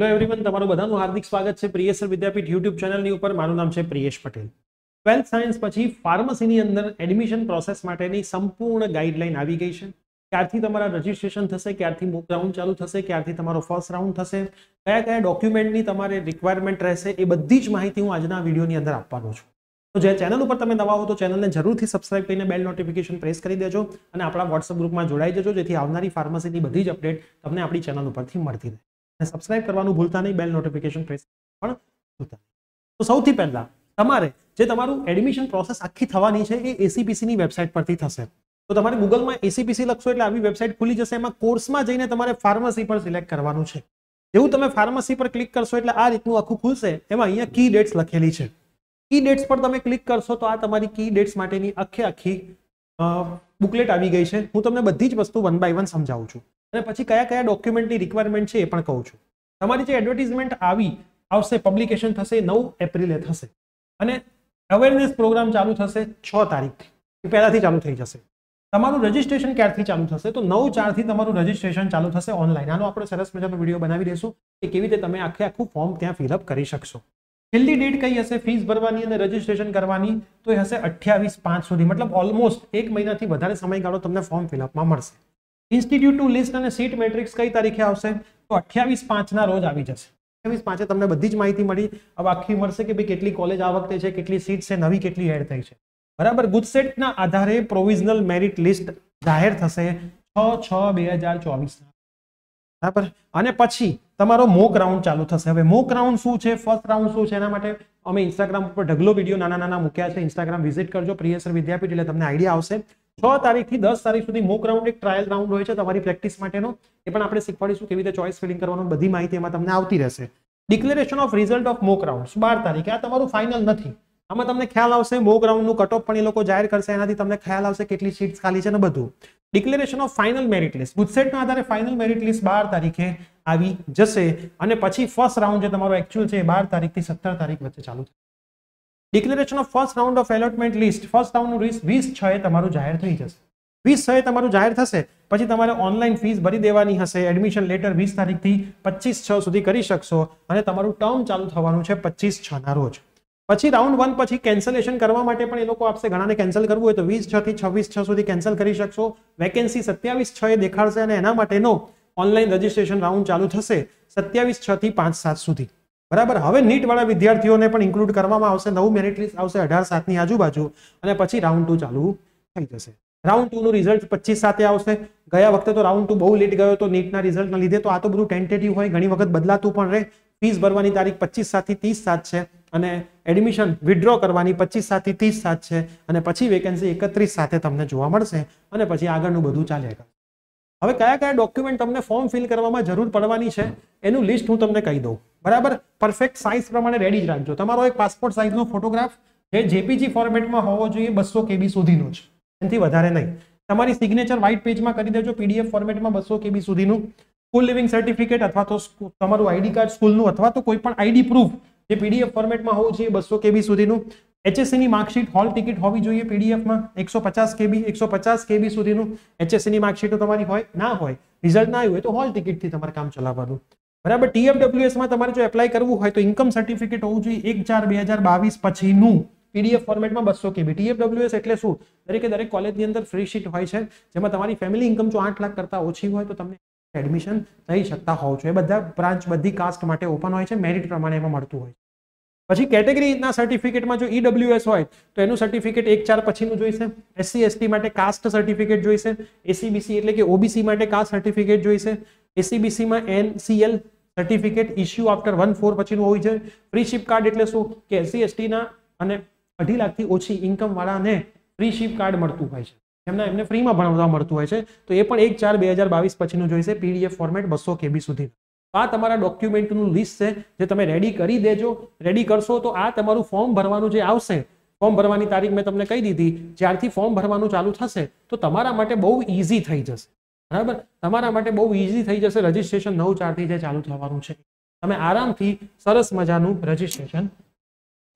hello everyone તમારું બધાનું હાર્દિક સ્વાગત છે પ્રિયેસર વિદ્યાપીઠ યુટ્યુબ ચેનલની ઉપર મારું નામ છે પ્રિયેશ પટેલ ટ્વેલ્થ સાયન્સ પછી ફાર્મસીની અંદર એડમિશન પ્રોસેસ માટેની સંપૂર્ણ ગાઈડલાઇન આવી ગઈ છે ક્યારથી તમારા રજિસ્ટ્રેશન થશે ક્યારથી મુક રાઉન્ડ ચાલુ થશે ક્યારથી તમારો ફર્સ્ટ રાઉન્ડ થશે કયા કયા ડોક્યુમેન્ટની તમારે રિક્વાયરમેન્ટ રહેશે એ બધી જ માહિતી હું આજના વિડીયોની અંદર આપવાનો છું તો જે ચેનલ ઉપર તમે નવા હો તો ચેનલને જરૂરથી સબસ્ક્રાઇબ કરીને બેલ નોટિફિકેશન પ્રેસ કરી દેજો અને આપણા વોટ્સઅપ ગ્રુપમાં જોડાઈ દેજો જેથી આવનારી ફાર્મસીની બધી જ અપડેટ તમને આપણી ચેનલ ઉપરથી મળતી રહે અને સબસ્ક્રાઇબ કરવાનું ભૂલતા નહીં બેલ નોટિફિકેશન પ્રેસ પણ ભૂલતા તો સૌથી પહેલા તમારે જે તમારું એડમિશન પ્રોસેસ આખી થવાની છે એ એસીપીસીની વેબસાઇટ પરથી થશે તો તમારે ગૂગલમાં એસીપીસી લખશો એટલે આવી વેબસાઇટ ખુલી જશે એમાં કોર્સમાં જઈને તમારે ફાર્મસી પર સિલેક્ટ કરવાનું છે જેવું તમે ફાર્મસી પર ક્લિક કરશો એટલે આ રીતનું આખું ખુલશે એમાં અહીંયા કી ડેટ્સ લખેલી છે કી ડેટ્સ પર તમે ક્લિક કરશો તો આ તમારી કી ડેટ્સ માટેની આખે આખી બુકલેટ આવી ગઈ છે હું તમને બધી જ વસ્તુ વન બાય વન સમજાવું છું અને પછી કયા કયા ડોક્યુમેન્ટની રિક્વાયરમેન્ટ છે એ પણ કહું છું તમારી જે એડવર્ટિઝમેન્ટ આવી આવશે પબ્લિકેશન થશે નવ એપ્રિલે થશે અને અવેરનેસ પ્રોગ્રામ ચાલુ થશે છ તારીખથી પહેલાંથી ચાલુ થઈ જશે તમારું રજિસ્ટ્રેશન ક્યારથી ચાલુ થશે તો નવ ચારથી તમારું રજિસ્ટ્રેશન ચાલુ થશે ઓનલાઈન આનો આપણે સરસ મજાનો વિડીયો બનાવી દઈશું કે કેવી રીતે તમે આખે આખું ફોર્મ ત્યાં ફિલઅપ કરી શકશો છેલ્લી ડેટ કઈ હશે ફીસ ભરવાની અને રજીસ્ટ્રેશન કરવાની તો એ હશે અઠ્યાવીસ પાંચ સુધી મતલબ ઓલમોસ્ટ એક મહિનાથી વધારે સમયગાળો તમને ફોર્મ ફિલઅપમાં મળશે ઇન્સ્ટિટ્યૂટ ટુ લિસ્ટ અને સીટ મેટ્રિક્સ કઈ તારીખે આવશે તો અઠ્યાવીસ પાંચના રોજ આવી જશે અઠ્યાવીસ પાંચે તમને બધી જ માહિતી મળી હવે આખી મળશે કે ભાઈ કેટલી કોલેજ આ વખતે છે કેટલી સીટ છે નવી કેટલી એડ થઈ છે બરાબર ગુજસેટના આધારે પ્રોવિઝનલ મેરિટ લિસ્ટ જાહેર થશે છ છ બે હજાર ચોવીસના બરાબર અને પછી તમારો મોક રાઉન્ડ ચાલુ થશે હવે મોક રાઉન્ડ શું છે ફર્સ્ટ રાઉન્ડ શું છે એના માટે અમે ઇન્સ્ટાગ્રામ ઉપર ઢગલો વિડીયો નાના નાના મૂક્યા છે ઇન્સ્ટાગ્રામ વિઝિટ કરજો પ્રિયસર વિદ્યાપીઠ એટલે તમને આઈડિયા આવશે છ તારીખથી દસ તારીખ સુધી મોક રાઉન્ડ એક ટ્રાયલ રાઉન્ડ હોય છે તમારી પ્રેક્ટિસ માટેનો એ પણ આપણે શીખવાડીશું કેવી રીતે ચોઇસ ફિલિંગ કરવાનું બધી માહિતી એમાં તમને આવતી રહેશે declaration of result of mock round બાર તારીખે આ તમારું ફાઇનલ નથી આમાં તમને ખ્યાલ આવશે મોક રાઉન્ડનું કટ ઓફ પણ એ લોકો જાહેર કરશે એનાથી તમને ખ્યાલ આવશે કેટલી સીટ્સ ખાલી છે ને બધું declaration of final merit list ગુજસેટના આધારે ફાઇનલ મેરિટ લિસ્ટ બાર તારીખે આવી જશે અને પછી ફર્સ્ટ રાઉન્ડ જે તમારો એકચ્યુઅલ છે એ બાર તારીખથી સત્તર તારીખ વચ્ચે ચાલુ થશે declaration of first round of allotment list first રાઉન્ડનું લિસ્ટ વીસ છ એ તમારું જાહેર થઈ જશે વીસ છ એ તમારું જાહેર થશે પછી તમારે ઓનલાઈન ફીસ ભરી દેવાની હશે એડમિશન લેટર વીસ તારીખથી પચીસ છ સુધી કરી શકશો અને તમારું ટર્મ ચાલુ થવાનું છે પચીસ છના રોજ પછી રાઉન્ડ વન પછી કેન્સલેશન કરવા માટે પણ એ લોકો આપશે ઘણાને કેન્સલ કરવું હોય તો વીસ છથી છવ્વીસ છ સુધી કેન્સલ કરી શકશો વેકેન્સી સત્યાવીસ છ એ દેખાડશે અને એના માટેનો ઓનલાઈન રજિસ્ટ્રેશન રાઉન્ડ ચાલુ થશે સત્યાવીસ છથી પાંચ સાત સુધી બરાબર હવે નીટવાળા વિદ્યાર્થીઓને પણ ઇન્કલુડ કરવામાં આવશે નવું મેરિટ લિસ્ટ આવશે અઢાર સાતની આજુબાજુ અને પછી રાઉન્ડ ટુ ચાલુ થઈ જશે રાઉન્ડ ટુનું રિઝલ્ટ પચીસ સાથે આવશે ગયા વખતે તો રાઉન્ડ ટુ બહુ લેટ ગયો તો નીટના રિઝલ્ટના લીધે તો આ તો બધું ટેન્ટેટિવ હોય ઘણી વખત બદલાતું પણ રહે ફીસ ભરવાની તારીખ પચીસ સાતથી ત્રીસ સાત છે અને એડમિશન વિડ્રો કરવાની પચીસ સાતથી ત્રીસ સાત છે અને પછી વેકેન્સી એકત્રીસ સાથે તમને જોવા મળશે અને પછી આગળનું બધું ચાલ્યા હવે કયા કયા ડોક્યુમેન્ટ તમને ફોર્મ ફિલ કરવામાં જરૂર પડવાની છે એનું લિસ્ટ હું તમને કહી દઉં બરાબર પરફેક્ટ સાઇઝ પ્રમાણે રેડી જ રાખજો તમારો એક પાસપોર્ટ સાઇઝનો ફોટોગ્રાફ જે જેપીજી ફોર્મેટમાં હોવો જોઈએ બસો કેબી સુધીનો જ એનાથી વધારે નહીં તમારી સિગ્નેચર વ્હાઇટ પેજમાં કરી દેજો પીડીએફ ફોર્મેટમાં બસો કેબી સુધીનું સ્કૂલ લિવિંગ સર્ટિફિકેટ અથવા તો તમારું આઈડી કાર્ડ સ્કૂલનું અથવા તો કોઈ પણ આઈડી પ્રૂફ જે પીડીએફ ફોર્મેટમાં હોવું જોઈએ બસો કેબી સુધીનું એચએસસીની માર્કશીટ હોલ ટિકિટ હોવી જોઈએ પીડીએફમાં એકસો પચાસ કેબી એકસો પચાસ કેબી સુધીનું એચએસસીની માર્કશીટ તમારી હોય ના હોય રિઝલ્ટ ના આવ્યું હોય તો હોલ ટિકિટથી તમારે કામ ચલાવવાનું બરાબર ટીએફડબ્લ્યુએસમાં તમારે જો એપ્લાય કરવું હોય તો ઇન્કમ સર્ટિફિકેટ હોવું જોઈએ એક ચાર બે હજાર બાવીસ પછીનું પીડીએફ ફોર્મેટમાં બસો કેબી ટીએફડબ્લ્યુએસ એટલે શું દરેક દરેક કોલેજની અંદર ફ્રી શીટ હોય છે જેમાં તમારી ફેમિલી ઇન્કમ જો આઠ લાખ કરતાં ઓછી હોય તો તમને એડમિશન થઈ શકતા હોવ છો એ બધા બ્રાન્ચ બધી કાસ્ટ માટે ઓપન હોય છે મેરિટ પ્રમાણે એમાં મળતું હોય પછી કેટેગરીના સર્ટિફિકેટમાં જો ઈડબ્લ્યુએસ e હોય તો એનું સર્ટિફિકેટ એક ચાર પછીનું જોઈશે એસસી એસટી માટે કાસ્ટ સર્ટિફિકેટ જોઈશે એસીબીસી એટલે કે ઓબીસી માટે કાસ્ટ સર્ટિફિકેટ જોઈશે એસીબીસીમાં NCL certificate issue after one four પછીનું હોય છે ફ્રી શિપ કાર્ડ એટલે શું કે એસસી એસટીના અને અઢી લાખથી ઓછી ઇન્કમવાળાને ફ્રી શિપ કાર્ડ મળતું હોય છે એમના એમને ફ્રીમાં ભણવા મળતું હોય છે તો એ પણ એક ચાર બે હજાર બાવીસ પછીનું જોઈશે પીડીએફ ફોર્મેટ બસો કેબી સુધી આ તમારા ડોક્યુમેન્ટનું લિસ્ટ છે જે તમે રેડી કરી દેજો રેડી કરશો તો આ તમારું ફોર્મ ભરવાનું જે આવશે ફોર્મ ભરવાની તારીખ મેં તમને કહી દીધી જ્યારથી ફોર્મ ભરવાનું ચાલુ થશે તો તમારા માટે બહુ ઇઝી થઈ જશે બરાબર તમારા માટે બહુ ઇઝી થઈ જશે રજીસ્ટ્રેશન નવ ચારથી જે ચાલુ થવાનું છે તમે આરામથી સરસ મજાનું રજીસ્ટ્રેશન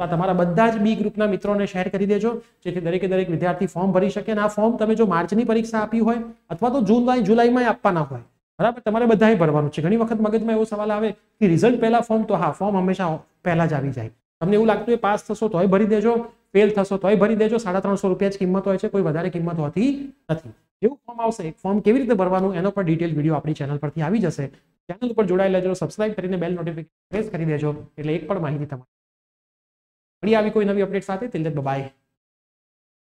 તો તમારા બધા જ બી ગ્રુપના મિત્રોને શેર કરી દેજો જેથી દરેકે દરેક વિદ્યાર્થી ફોર્મ ભરી શકે અને આ ફોર્મ તમે જો માર્ચની પરીક્ષા આપી હોય અથવા તો જૂન જુલાઈમાં આપવાના હોય બરાબર તમારે બધાએ ભરવાનું છે ઘણી વખત મગજમાં એવો સવાલ આવે કે રિઝલ્ટ પહેલાં ફોર્મ તો હા ફોર્મ હંમેશા પહેલાં જ આવી જાય તમને એવું લાગતું હોય પાસ થશો તોય ભરી દેજો ફેલ થશો તોય ભરી દેજો સાડા ત્રણસો રૂપિયા જ કિંમત હોય છે કોઈ વધારે કિંમત હોતી નથી એવું ફોર્મ આવશે ફોર્મ કેવી રીતે ભરવાનું એનો પણ ડિટેલ વિડીયો આપણી ચેનલ પરથી આવી જશે ચેનલ ઉપર જોડાયેલા જો સબસ્ક્રાઇબ કરીને બેલ નોટિફિકેશન પ્રેસ કરી દેજો એટલે એક પણ માહિતી તમારી મળી આવી કોઈ નવી અપડેટ સાથે તિલ બાય